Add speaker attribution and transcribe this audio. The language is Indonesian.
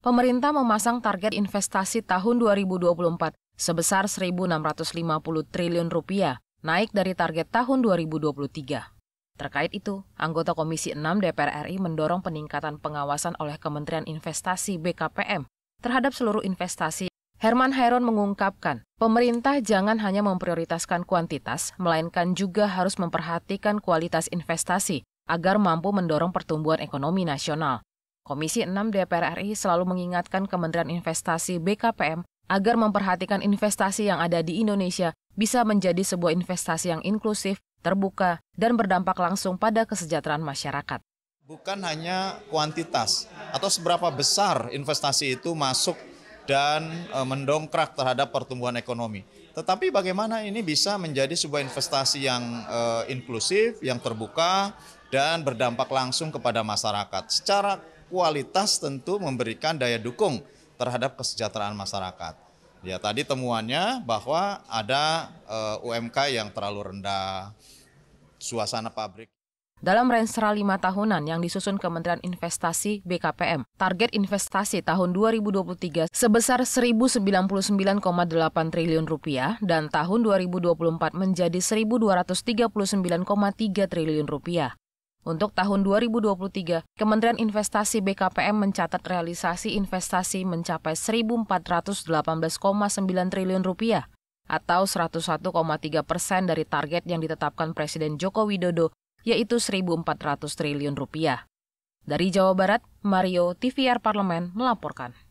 Speaker 1: pemerintah memasang target investasi tahun 2024 sebesar 1.650 triliun rupiah, naik dari target tahun 2023. Terkait itu, anggota Komisi 6 DPR RI mendorong peningkatan pengawasan oleh Kementerian Investasi BKPM terhadap seluruh investasi. Herman Hairon mengungkapkan, pemerintah jangan hanya memprioritaskan kuantitas, melainkan juga harus memperhatikan kualitas investasi agar mampu mendorong pertumbuhan ekonomi nasional. Komisi 6 DPR RI selalu mengingatkan Kementerian Investasi BKPM agar memperhatikan investasi yang ada di Indonesia bisa menjadi sebuah investasi yang inklusif, terbuka, dan berdampak langsung pada kesejahteraan masyarakat.
Speaker 2: Bukan hanya kuantitas atau seberapa besar investasi itu masuk dan e, mendongkrak terhadap pertumbuhan ekonomi. Tetapi bagaimana ini bisa menjadi sebuah investasi yang e, inklusif, yang terbuka, dan berdampak langsung kepada masyarakat. Secara kualitas tentu memberikan daya dukung terhadap kesejahteraan masyarakat. Ya tadi temuannya bahwa ada uh, eh, UMK yang terlalu rendah, suasana pabrik.
Speaker 1: Dalam rensra lima tahunan yang disusun Kementerian Investasi BKPM, target investasi tahun 2023 sebesar 1.099,8 triliun rupiah dan tahun 2024 menjadi 1.239,3 triliun rupiah. Untuk tahun 2023, Kementerian Investasi BKPM mencatat realisasi investasi mencapai 1.418,9 triliun rupiah atau 101,3 persen dari target yang ditetapkan Presiden Joko Widodo, yaitu 1.400 triliun rupiah. Dari Jawa Barat, Mario TVR Parlemen melaporkan.